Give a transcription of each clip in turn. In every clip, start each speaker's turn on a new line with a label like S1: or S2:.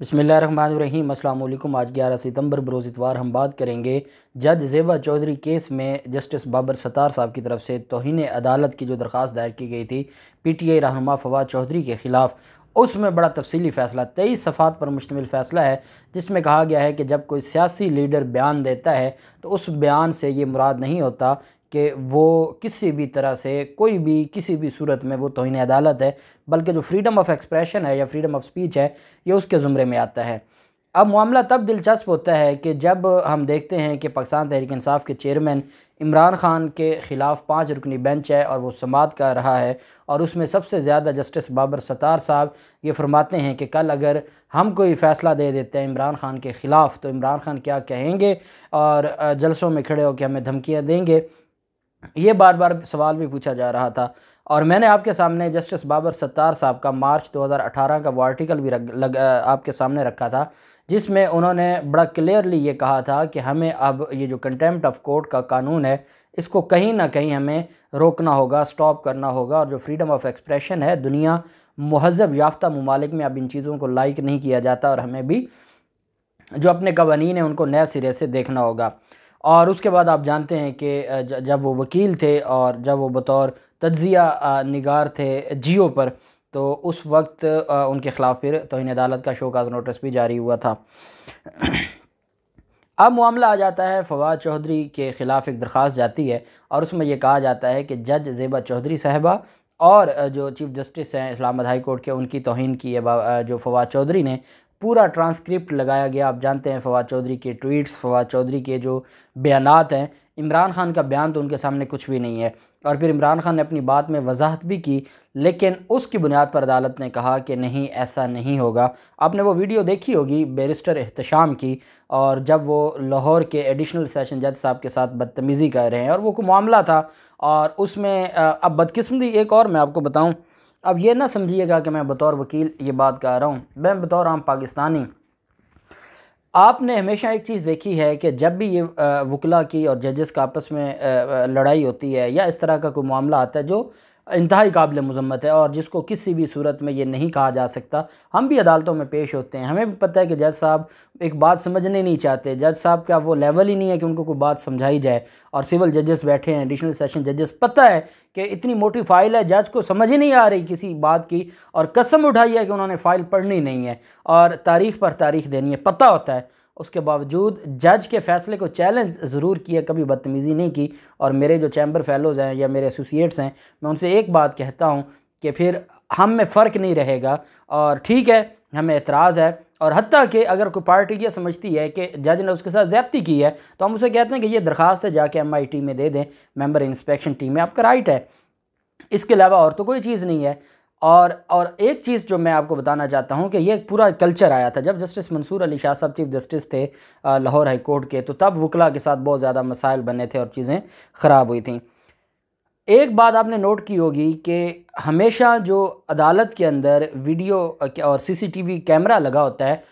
S1: बसमीम अल्लाम आज ग्यारह सितंबर बरोज़ इतवार हम बात करेंगे जज जेबा चौधरी केस में जस्टिस बाबर सतार साहब की तरफ से तोहन अदालत की जो दरख्वास्त दायर की गई थी पी टी आई रहनुमा फवाद चौधरी के ख़िलाफ़ उसमें बड़ा तफसीली फ़ैसला तेईस सफ़ात पर मुश्तमिल फ़ैसला है जिसमें कहा गया है कि जब कोई सियासी लीडर बयान देता है तो उस बयान से ये मुराद नहीं होता कि वो किसी भी तरह से कोई भी किसी भी सूरत में वो तोहन अदालत है बल्कि जो फ्रीडम ऑफ एक्सप्रेशन है या फ्रीडम ऑफ स्पीच है ये उसके ज़ुमरे में आता है अब मामला तब दिलचस्प होता है कि जब हम देखते हैं कि पाकिस्तान तहरीक इंसाफ के चेयरमैन इमरान खान के ख़िलाफ़ पाँच रुकनी बेंच है और वो समात का रहा है और उसमें सबसे ज़्यादा जस्टिस बाबर सतार साहब ये फरमाते हैं कि कल अगर हम कोई फ़ैसला दे देते हैं इमरान खान के ख़िलाफ़ तो इमरान खान क्या कहेंगे और जलसों में खड़े होकर हमें धमकियाँ देंगे ये बार बार सवाल भी पूछा जा रहा था और मैंने आपके सामने जस्टिस बाबर सत्तार साहब का मार्च 2018 का वो आर्टिकल भी लग, आपके सामने रखा था जिसमें उन्होंने बड़ा क्लियरली ये कहा था कि हमें अब ये जो कंटेम्प्ट ऑफ कोर्ट का कानून है इसको कहीं ना कहीं हमें रोकना होगा स्टॉप करना होगा और जो फ्रीडम ऑफ एक्सप्रेशन है दुनिया महजब याफ्ता ममालिक में अब इन चीज़ों को लाइक नहीं किया जाता और हमें भी जो अपने कवानीन हैं उनको नए सिरे से देखना होगा और उसके बाद आप जानते हैं कि जब वो वकील थे और जब वो बतौर तजिया निगार थे जियो पर तो उस वक्त उनके ख़िलाफ़ फिर तोहन अदालत का शोकाज नोटिस भी जारी हुआ था अब मामला आ जाता है फवाद चौधरी के ख़िलाफ़ एक दरख्वास्त जाती है और उसमें यह कहा जाता है कि जज ज़ेबा चौधरी साहबा और जो चीफ़ जस्टिस हैं इस्लामाबाद हाई कोर्ट के उनकी तोहन की है जो फवाद चौधरी ने पूरा ट्रांसक्रिप्ट लगाया गया आप जानते हैं फवाद चौधरी के ट्वीट्स फवाद चौधरी के जो बयान हैं इमरान खान का बयान तो उनके सामने कुछ भी नहीं है और फिर इमरान खान ने अपनी बात में वजाहत भी की लेकिन उसकी बुनियाद पर अदालत ने कहा कि नहीं ऐसा नहीं होगा आपने वो वीडियो देखी होगी बैरिस्टर एहतशाम की और जब वो लाहौर के एडिशनल सेशन जज साहब के साथ बदतमीज़ी कर रहे हैं और वो को मामला था और उसमें अब बदकस्मती एक और मैं आपको बताऊँ अब ये ना समझिएगा कि मैं बतौर वकील ये बात कह रहा हूँ मैं बतौर आम पाकिस्तानी आपने हमेशा एक चीज़ देखी है कि जब भी ये वकला की और जजेस का आपस में लड़ाई होती है या इस तरह का कोई मामला आता है जो इंतहाई काबिल मजम्मत है और जिसको किसी भी सूरत में ये नहीं कहा जा सकता हम भी अदालतों में पेश होते हैं हमें भी पता है कि जज साहब एक बात समझने नहीं चाहते जज साहब का वो लेवल ही नहीं है कि उनको कोई बात समझाई जाए और सिविल जजेस बैठे हैं एडिशनल सेशन जजेस पता है कि इतनी मोटी फ़ाइल है जज को समझ ही नहीं आ रही किसी बात की और कसम उठाई है कि उन्होंने फ़ाइल पढ़नी नहीं है और तारीख पर तारीख देनी है पता होता है उसके बावजूद जज के फैसले को चैलेंज ज़रूर किया कभी बदतमीज़ी नहीं की और मेरे जो चैम्बर फेलोज़ हैं या मेरे एसोसिएट्स हैं मैं उनसे एक बात कहता हूँ कि फिर हम में फ़र्क नहीं रहेगा और ठीक है हमें एतराज़ है और हती कि अगर कोई पार्टी ये समझती है कि जज ने उसके साथ ज़्यादती की है तो हम उसे कहते हैं कि ये दरख्वास्त है जाके एम आई टी में दे दें मेम्बर इंस्पेक्शन टीम में आपका राइट है इसके अलावा और तो कोई चीज़ नहीं है और और एक चीज़ जो मैं आपको बताना चाहता हूँ कि ये पूरा कल्चर आया था जब जस्टिस मंसूर अली शाह साहब चीफ जस्टिस थे लाहौर हाई कोर्ट के तो तब वकला के साथ बहुत ज़्यादा मसाइल बने थे और चीज़ें ख़राब हुई थी एक बात आपने नोट की होगी कि हमेशा जो अदालत के अंदर वीडियो और सीसीटीवी कैमरा लगा होता है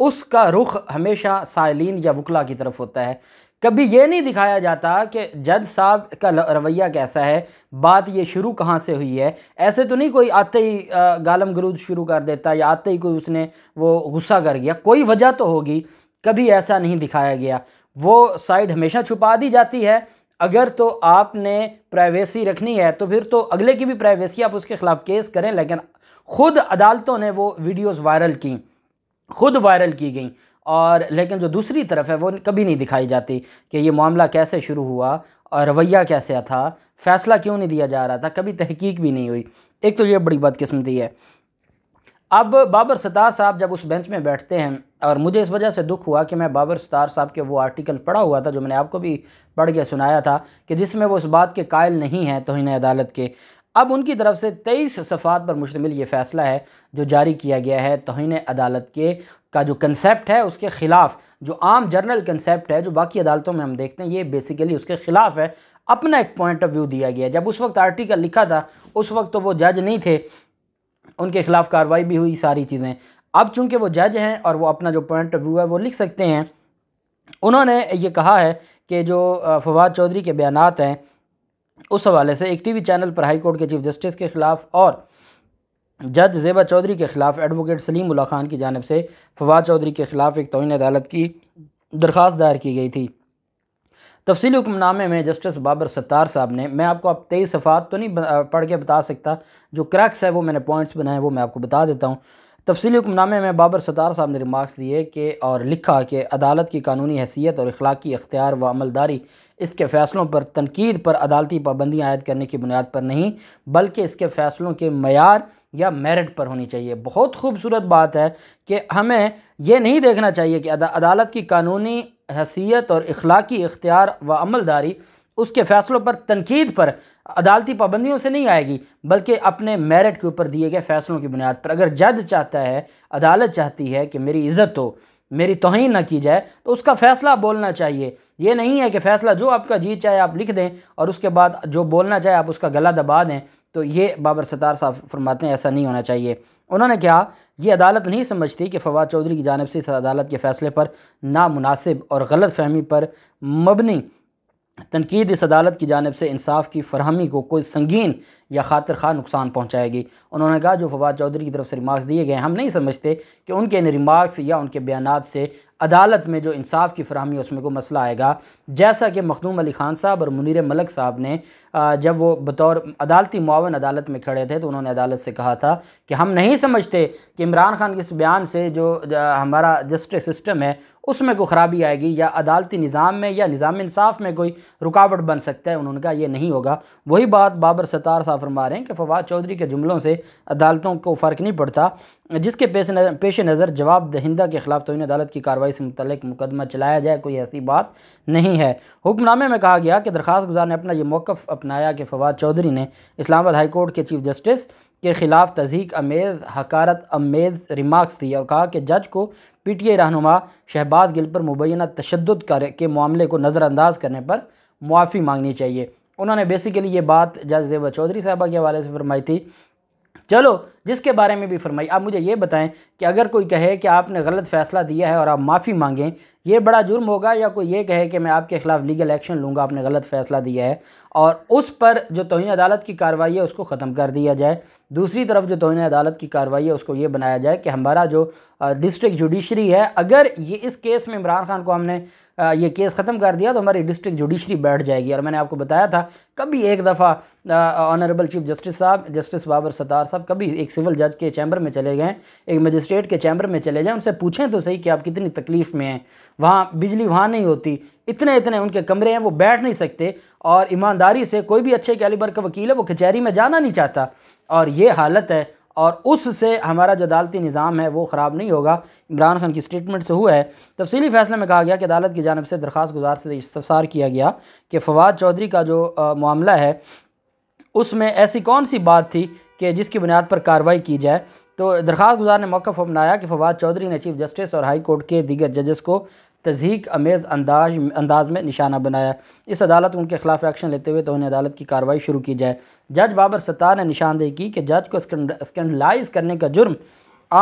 S1: उसका रुख हमेशा सालीन या वकला की तरफ होता है कभी ये नहीं दिखाया जाता कि जज साहब का रवैया कैसा है बात ये शुरू कहाँ से हुई है ऐसे तो नहीं कोई आते ही गालम गलूद शुरू कर देता या आते ही कोई उसने वो गुस्सा कर गया कोई वजह तो होगी कभी ऐसा नहीं दिखाया गया वो साइड हमेशा छुपा दी जाती है अगर तो आपने प्राइवेसी रखनी है तो फिर तो अगले की भी प्राइवेसी आप उसके ख़िलाफ़ केस करें लेकिन ख़ुद अदालतों ने वो वीडियोज़ वायरल कें खुद वायरल की गई और लेकिन जो दूसरी तरफ है वो कभी नहीं दिखाई जाती कि ये मामला कैसे शुरू हुआ और रवैया कैसा था फ़ैसला क्यों नहीं दिया जा रहा था कभी तहकीक भी नहीं हुई एक तो ये बड़ी बदकिस्मती है अब बाबर सतार साहब जब उस बेंच में बैठते हैं और मुझे इस वजह से दुख हुआ कि मैं बाबर सतार साहब के वो आर्टिकल पढ़ा हुआ था जो मैंने आपको भी पढ़ के सुनाया था कि जिसमें वो इस बात के कायल नहीं हैं तोहन अदालत के अब उनकी तरफ से तेईस सफ़ात पर मुश्तमिल ये फ़ैसला है जो जारी किया गया है तोहन अदालत के का जो कंसेप्ट है उसके ख़िलाफ़ जो आम जर्नल कंसेप्ट है जो बाकी अदालतों में हम देखते हैं ये बेसिकली उसके ख़िलाफ़ है अपना एक पॉइंट ऑफ व्यू दिया गया जब उस वक्त आर्टिकल लिखा था उस वक्त तो वो जज नहीं थे उनके ख़िलाफ़ कार्रवाई भी हुई सारी चीज़ें अब चूंकि वो जज हैं और वो अपना जो पॉइंट ऑफ व्यू है वो लिख सकते हैं उन्होंने ये कहा है कि जो फवाद चौधरी के बयान हैं उस हवाले से एक टी वी चैनल पर हाईकोर्ट के चीफ जस्टिस के खिलाफ और जज जेबा चौधरी के खिलाफ एडवोकेट सलीम उल्ला खान की जानब से फवाद चौधरी के खिलाफ एक तोहन अदालत की दरख्वास्त दायर की गई थी तफसली हुक्मनामे में जस्टिस बाबर सत्तार साहब ने मैं आपको अब तेईस सफ़ात तो नहीं पढ़ के बता सकता जो क्रैक्स है वो मैंने पॉइंट्स बनाए वो मैं आपको बता देता हूँ तफसली हुक्मनामे में बाबर सतार साहब ने रिमार्क्स दिए कि और लिखा कि अदालत की कानूनी हैसियत और अखलाकी अख्तियार व अमलदारी इसके फ़ैसलों पर तनकीद पर अदालती पाबंदियाँ आयद करने की बुनियाद पर नहीं बल्कि इसके फ़ैसलों के मैार या मेरिट पर होनी चाहिए बहुत खूबसूरत बात है कि हमें यह नहीं देखना चाहिए कि अदालत की कानूनी हैसियत और अखलाकी अख्तियार व अमलदारी उसके फ़ैसलों पर तनकीद पर अदालती पाबंदियों से नहीं आएगी बल्कि अपने मेरिट के ऊपर दिए गए फैसलों की बुनियाद पर अगर जज चाहता है अदालत चाहती है कि मेरी इज़्ज़त हो मेरी तोहन ना की जाए तो उसका फ़ैसला बोलना चाहिए ये नहीं है कि फ़ैसला जो आपका जीत चाहे आप लिख दें और उसके बाद जो बोलना चाहे आप उसका गला दबा दें तो ये बाबर सतार साहब फरमाते हैं ऐसा नहीं होना चाहिए उन्होंने कहा यह अदालत नहीं समझती कि फवाद चौधरी की जानब से इस अदालत के फ़ैसले पर नामनासिब और गलत फहमी पर मबनी तनकीद इस अदालत की जानब से इंसाफ की फरहमी को कोई संगीन या खातर खा नुकसान पहुँचाएगी उन्होंने कहा जो फवाद चौधरी की तरफ से रिमार्क्स दिए गए हम नहीं समझते कि उनके इन रिमार्क्स या उनके बयान से अदालत में जो इंसाफ की फरहमी उसमें को मसला आएगा जैसा कि मखदूम अली खान साहब और मुनीर मलक साहब ने जब वो बतौर अदालती मावन अदालत में खड़े थे तो उन्होंने अदालत से कहा था कि हम नहीं समझते कि इमरान खान के इस बयान से जो हमारा जस्टिस सिस्टम है उसमें कोई ख़राबी आएगी या अदालती निज़ाम में या निज़ाम इंसाफ में कोई रुकावट बन सकता है उन्होंने कहा यह नहीं होगा वही बात बाबर सतार साहब फरमा रहे हैं कि फवाद चौधरी के जुमलों से अदालतों को फ़र्क नहीं पड़ता जिसके पेश नज़र पेश नज़र जवाब दहिंदा के खिलाफ तोन अदालत की कार्रवाई से मुतल मुकदमा चलाया जाए कोई ऐसी बात नहीं है हुक्मनामे में कहा गया कि दरख्वास्त गुजार ने अपना ये मौक़ अपनाया कि फवाद चौधरी ने इस्लामाबाद हाईकोर्ट के चीफ जस्टिस के ख़िलाफ़ तजीक अमेज़ हकारत अमेज़ रिमार्क्स दी और कहा कि जज को पी टी आई रहनुमा शहबाज गिल पर मुबैना तशद के मामले को नज़रअंदाज करने पर मुआफ़ी मांगनी चाहिए उन्होंने बेसिकली ये बात जज देवा चौधरी साहबा के हवाले से फरमाई थी चलो जिसके बारे में भी फरमाई आप मुझे ये बताएं कि अगर कोई कहे कि आपने गलत फैसला दिया है और आप माफ़ी मांगें ये बड़ा जुर्म होगा या कोई ये कहे कि मैं आपके ख़िलाफ़ लीगल एक्शन लूँगा आपने गलत फ़ैसला दिया है और उस पर जो तोहन अदालत की कार्रवाई है उसको ख़त्म कर दिया जाए दूसरी तरफ जो तोहन अदालत की कार्रवाई है उसको ये बनाया जाए कि हमारा जो डिस्ट्रिक्ट जुडिशरी है अगर ये इस केस में इमरान खान को हमने ये केस ख़त्म कर दिया तो हमारी डिस्ट्रिक्ट जुडिशरी बैठ जाएगी और मैंने आपको बताया था कभी एक दफ़ा ऑनरेबल चीफ जस्टिस साहब जस्टिस बाबर सतार साहब कभी एक सिविल जज के चैम्बर में चले गए एक मजिस्ट्रेट के चैम्बर में चले जाएँ उनसे पूछें तो सही कि आप कितनी तकलीफ़ में हैं वहाँ बिजली वहाँ नहीं होती इतने इतने उनके कमरे हैं वो बैठ नहीं सकते और ईमानदारी से कोई भी अच्छे कैलिबर का वकील है वो कचहरी में जाना नहीं चाहता और ये हालत है और उससे हमारा जो अदालती निज़ाम है वो ख़राब नहीं होगा इमरान खान की स्टेटमेंट से हुआ है तफसीली फैसले में कहा गया कि अदालत की जानब से दरख्वास गुजार से इस्तार किया गया कि फवाद चौधरी का जो आ, मामला है उसमें ऐसी कौन सी बात थी कि जिसकी बुनियाद पर कार्रवाई की जाए तो दरख्वास्त गुजार ने मौक़ अपनाया कि फवाद चौधरी ने चीफ जस्टिस और हाई कोर्ट के दीगर जजेस को तजहीक अमेज़ अंदाज अंदाज में निशाना बनाया इस अदालत उनके खिलाफ एक्शन लेते हुए तो उन्हें अदालत की कार्रवाई शुरू की जाए जज बाबर सत्तार ने निशानदेही की कि जज को स्कैंडलाइज करने का जुर्म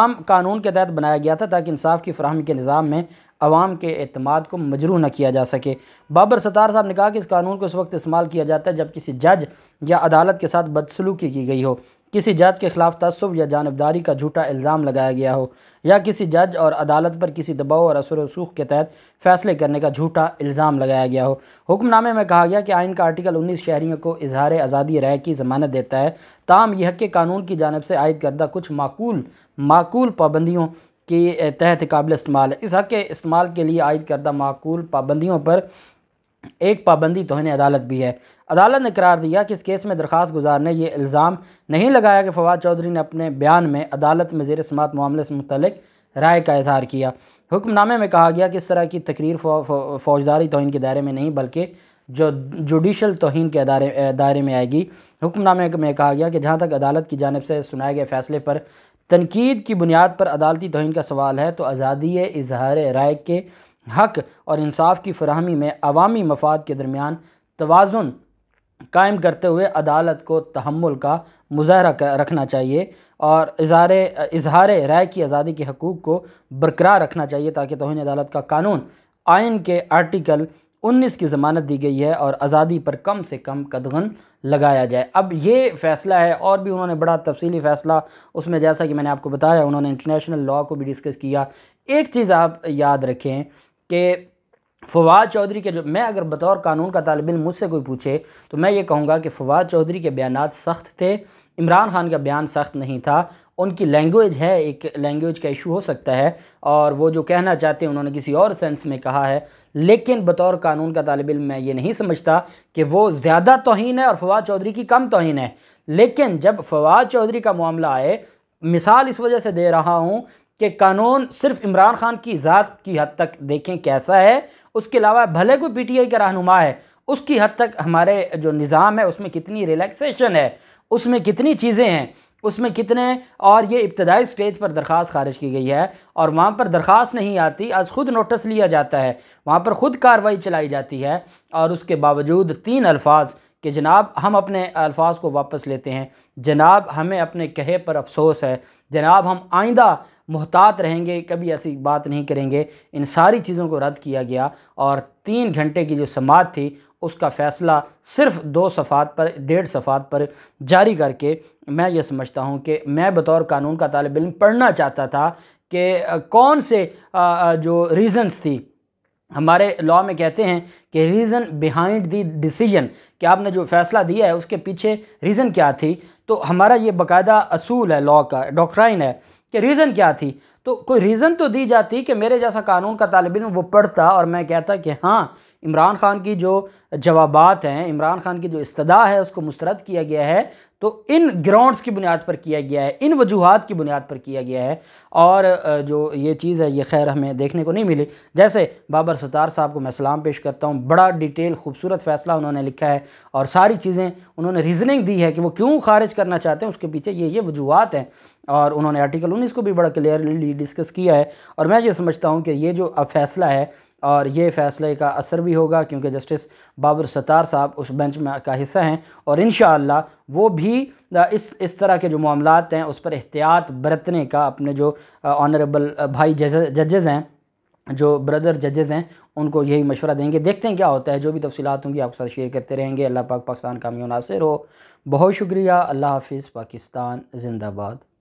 S1: आम कानून के तहत बनाया गया था ताकि इंसाफ की फरहमी के निज़ाम में आवाम के अतमाद को मजरू न किया जा सके बाबर सतार साहब ने कहा कि इस कानून को उस वक्त इस्तेमाल किया जाता है जब किसी जज या अदालत के साथ बदसलूकी की गई हो किसी जज के खिलाफ तसब या जानबदारी का झूठा इल्ज़ाम लगाया गया हो या किसी जज और अदालत पर किसी दबाव और असर रसूख के तहत फैसले करने का झूठा इल्ज़ाम लगाया गया हो हुक्मनामे में कहा गया कि आइन का आर्टिकल उन्नीस शहरीों को इजहार आज़ादी राय की ज़मानत देता है ताहम यह के कानून की जानब से आयद करदा कुछ माकूल माकूल पाबंदियों के तहत काबिल इस्तेमाल है इस हक़ के इस्तेमाल के लिए आयद करदा माकूल पाबंदियों पर एक पाबंदी तोहन अदालत भी है अदालत ने करार दिया कि इस केस में दरख्वास्त गुजार ने यह इल्ज़ाम नहीं लगाया कि फवाद चौधरी ने अपने बयान में अदालत में जेर समात मामले से मुतलिक राय का इजहार किया हुक्मनामे में कहा गया कि इस तरह की तकरीर फौजदारी तोहन के दायरे में नहीं बल्कि जो जुडिशल तोहन के दायरे दायरे में आएगी हुक्मनामे में कहा गया कि जहाँ तक अदालत की जानब से सुनाए गए फैसले पर तनकीद की बुनियाद पर अदालती तोहन का सवाल है तो आज़ादी इजहार राय के हक और इंसाफ की फरहमी में अवामी मफाद के दरमियान तोज़ुन कायम करते हुए अदालत को तहमुल का मुजाहरा रखना चाहिए और इजहार इजहार राय की आज़ादी के हकूक़ को बरकरार रखना चाहिए ताकि तोहन अदालत का कानून आयन के आर्टिकल 19 की ज़मानत दी गई है और आज़ादी पर कम से कम कदगन लगाया जाए अब ये फ़ैसला है और भी उन्होंने बड़ा तफसीली फ़ैसला उसमें जैसा कि मैंने आपको बताया उन्होंने इंटरनेशनल लॉ को भी डिस्कस किया एक चीज़ आप याद रखें कि फवाद चौधरी के जो मैं अगर बतौर कानून का तालब मुझसे कोई पूछे तो मैं ये कहूँगा कि फवाद चौधरी के बयान सख्त थे इमरान खान का बयान सख्त नहीं था उनकी लैंग्वेज है एक लैंग्वेज का इशू हो सकता है और वो जो कहना चाहते हैं उन्होंने किसी और सेंस में कहा है लेकिन बतौर कानून का तालब मैं ये नहीं समझता कि वो ज़्यादा तोहन है और फवाद चौधरी की कम तोहन है लेकिन जब फवाद चौधरी का मामला आए मिसाल इस वजह से दे रहा हूँ कि कानून सिर्फ इमरान खान की ज़ात की हद तक देखें कैसा है उसके अलावा भले कोई पी टी आई का रहनुमा है उसकी हद तक हमारे जो निज़ाम है उसमें कितनी रिलैक्सेशन है उसमें कितनी चीज़ें हैं उसमें कितने और ये इब्तदाई स्टेज पर दरख्वास्त खारिज की गई है और वहाँ पर दरख्वास्त नहीं आती आज ख़ुद नोटिस लिया जाता है वहाँ पर ख़ुद कार्रवाई चलाई जाती है और उसके बावजूद तीन अल्फाज कि जनाब हम अपने अल्फाज को वापस लेते हैं जनाब हमें अपने कहे पर अफसोस है जनाब हम आइंदा मोहतात रहेंगे कभी ऐसी बात नहीं करेंगे इन सारी चीज़ों को रद्द किया गया और तीन घंटे की जो समात थी उसका फ़ैसला सिर्फ दो सफ़ात पर डेढ़ सफ़ात पर जारी करके मैं ये समझता हूँ कि मैं बतौर कानून का तालब इम पढ़ना चाहता था कि कौन से जो रीज़न्स थी हमारे लॉ में कहते हैं कि रीज़न बिहाइंड दी डिसीजन कि आपने जो फैसला दिया है उसके पीछे रीज़न क्या थी तो हमारा ये बकायदा असूल है लॉ का डॉक्ट्राइन है कि रीज़न क्या थी तो कोई रीज़न तो दी जाती कि मेरे जैसा कानून का तालब इन वो पढ़ता और मैं कहता कि हाँ इमरान खान की जो जवाबात हैं इमरान खान की जो इस्तः है उसको मुस्रद किया गया है तो इन ग्राउंड्स की बुनियाद पर किया गया है इन वजूहत की बुनियाद पर किया गया है और जो ये चीज़ है ये खैर हमें देखने को नहीं मिली जैसे बाबर सतार साहब को मैं सलाम पेश करता हूँ बड़ा डिटेल खूबसूरत फ़ैसला उन्होंने लिखा है और सारी चीज़ें उन्होंने रीजनिंग दी है कि वो क्यों खारिज करना चाहते हैं उसके पीछे ये ये वजूहत हैं और उन्होंने आर्टिकल उन्नीस को भी बड़ा क्लियरली डिस्कस किया है और मैं ये समझता हूँ कि ये जो अब फैसला है और ये फैसले का असर भी होगा क्योंकि जस्टिस बाबर सतार साहब उस बेंच में का हिस्सा हैं और इन वो भी इस इस तरह के जो मामला हैं उस पर एहतियात बरतने का अपने जो ऑनरेबल भाई जजेज़ हैं जो ब्रदर जजेज़ हैं उनको यही मशवरा देंगे देखते हैं क्या होता है जो भी तफसीत होंगी आपके साथ शेयर करते रहेंगे अल्लाह पाक पाकिस्तान का मुनासर हो बहुत शुक्रिया अल्लाह हाफिज़ पाकिस्तान जिंदाबाद